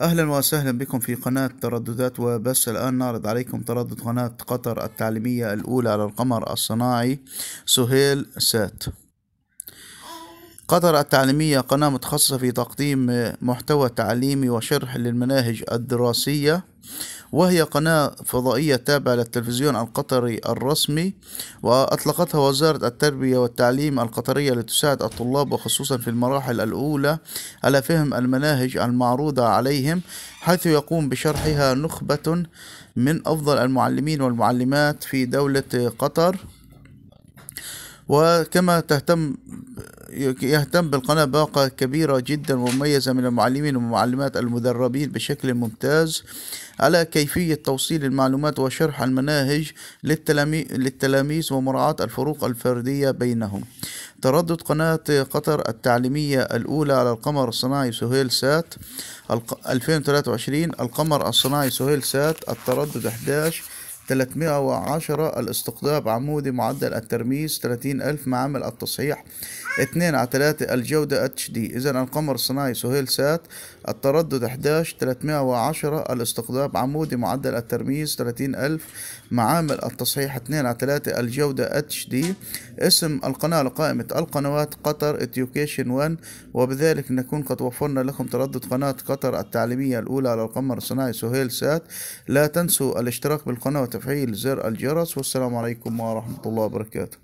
أهلا وسهلا بكم في قناة ترددات وبس الآن نعرض عليكم تردد قناة قطر التعليمية الأولى على القمر الصناعي سهيل سات قطر التعليمية قناة متخصصة في تقديم محتوى تعليمي وشرح للمناهج الدراسية وهي قناة فضائية تابعة للتلفزيون القطري الرسمي وأطلقتها وزارة التربية والتعليم القطرية لتساعد الطلاب وخصوصا في المراحل الأولى على فهم المناهج المعروضة عليهم حيث يقوم بشرحها نخبة من أفضل المعلمين والمعلمات في دولة قطر وكما تهتم يهتم بالقناة باقة كبيرة جدا ومميزة من المعلمين والمعلمات المدربين بشكل ممتاز على كيفية توصيل المعلومات وشرح المناهج للتلاميذ ومراعاة الفروق الفردية بينهم تردد قناة قطر التعليمية الأولى على القمر الصناعي سهيل سات 2023 القمر الصناعي سهيل سات التردد 11 310 الاستقطاب عمودي معدل الترميز 30 ألف معامل التصحيح 2 على 3 الجودة اتش دي إذا القمر الصناعي سهيل سات التردد 11 310 الاستقطاب عمودي معدل الترميز 30 ألف معامل التصحيح 2 على 3 الجودة اتش دي اسم القناة لقائمة القنوات قطر اتيوكيشن 1 وبذلك نكون قد وفرنا لكم تردد قناة قطر التعليمية الأولى على القمر الصناعي سهيل سات لا تنسوا الاشتراك بالقناة تفعيل زر الجرس والسلام عليكم ورحمة الله وبركاته